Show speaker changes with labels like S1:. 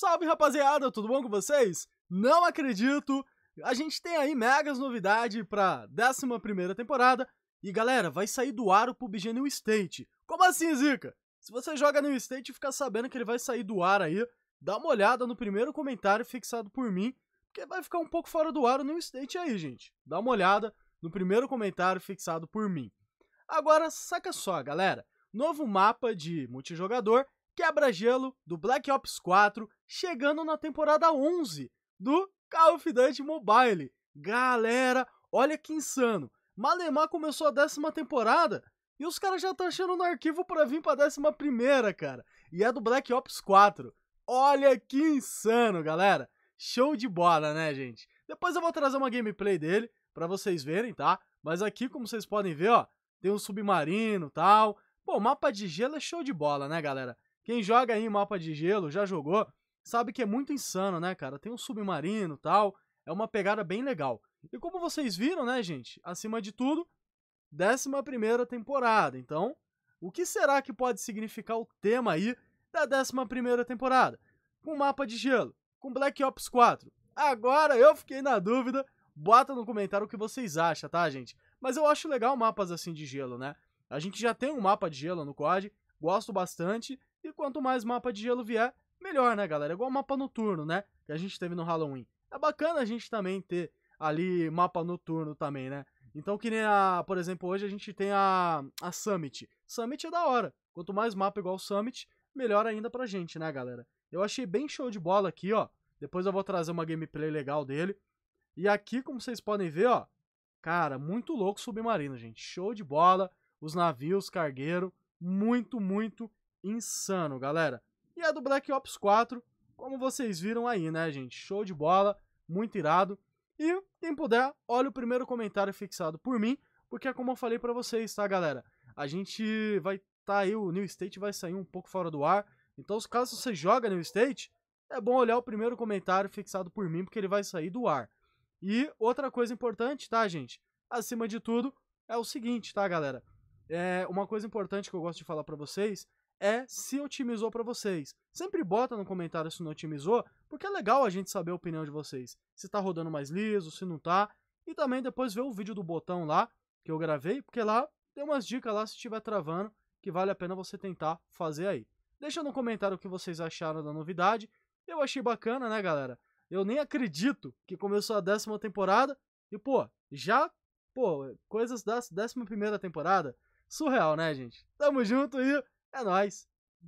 S1: Salve rapaziada, tudo bom com vocês? Não acredito! A gente tem aí megas novidade pra 11 temporada. E galera, vai sair do ar o PUBG New State. Como assim, Zica? Se você joga New State e ficar sabendo que ele vai sair do ar aí, dá uma olhada no primeiro comentário fixado por mim, porque vai ficar um pouco fora do ar o New State aí, gente. Dá uma olhada no primeiro comentário fixado por mim. Agora, saca só, galera. Novo mapa de multijogador Quebra-Gelo do Black Ops 4, chegando na temporada 11 do Call of Duty Mobile. Galera, olha que insano. Malemar começou a décima temporada e os caras já estão tá achando no arquivo para vir para a décima primeira, cara. E é do Black Ops 4. Olha que insano, galera. Show de bola, né, gente? Depois eu vou trazer uma gameplay dele para vocês verem, tá? Mas aqui, como vocês podem ver, ó, tem um submarino e tal. Pô, mapa de gelo é show de bola, né, galera? Quem joga aí mapa de gelo, já jogou, sabe que é muito insano, né, cara? Tem um submarino tal, é uma pegada bem legal. E como vocês viram, né, gente? Acima de tudo, 11 primeira temporada. Então, o que será que pode significar o tema aí da 11 primeira temporada? Com mapa de gelo, com Black Ops 4. Agora eu fiquei na dúvida. Bota no comentário o que vocês acham, tá, gente? Mas eu acho legal mapas assim de gelo, né? A gente já tem um mapa de gelo no COD, gosto bastante. E quanto mais mapa de gelo vier, melhor, né, galera? Igual mapa noturno, né? Que a gente teve no Halloween. É bacana a gente também ter ali mapa noturno também, né? Então, que nem a, por exemplo, hoje a gente tem a, a Summit. Summit é da hora. Quanto mais mapa igual Summit, melhor ainda pra gente, né, galera? Eu achei bem show de bola aqui, ó. Depois eu vou trazer uma gameplay legal dele. E aqui, como vocês podem ver, ó. Cara, muito louco submarino, gente. Show de bola. Os navios, cargueiro. Muito, muito insano, galera. E a do Black Ops 4, como vocês viram aí, né, gente? Show de bola, muito irado. E quem puder, olha o primeiro comentário fixado por mim, porque é como eu falei para vocês, tá, galera? A gente vai tá aí, o New State vai sair um pouco fora do ar. Então, caso você joga New State, é bom olhar o primeiro comentário fixado por mim, porque ele vai sair do ar. E outra coisa importante, tá, gente? Acima de tudo, é o seguinte, tá, galera? É, uma coisa importante que eu gosto de falar para vocês é se otimizou para vocês. Sempre bota no comentário se não otimizou, porque é legal a gente saber a opinião de vocês. Se tá rodando mais liso, se não tá. E também depois ver o vídeo do botão lá, que eu gravei, porque lá tem umas dicas lá se estiver travando, que vale a pena você tentar fazer aí. Deixa no comentário o que vocês acharam da novidade. Eu achei bacana, né, galera? Eu nem acredito que começou a décima temporada e, pô, já, pô, coisas da décima primeira temporada. Surreal, né, gente? Tamo junto e é nóis.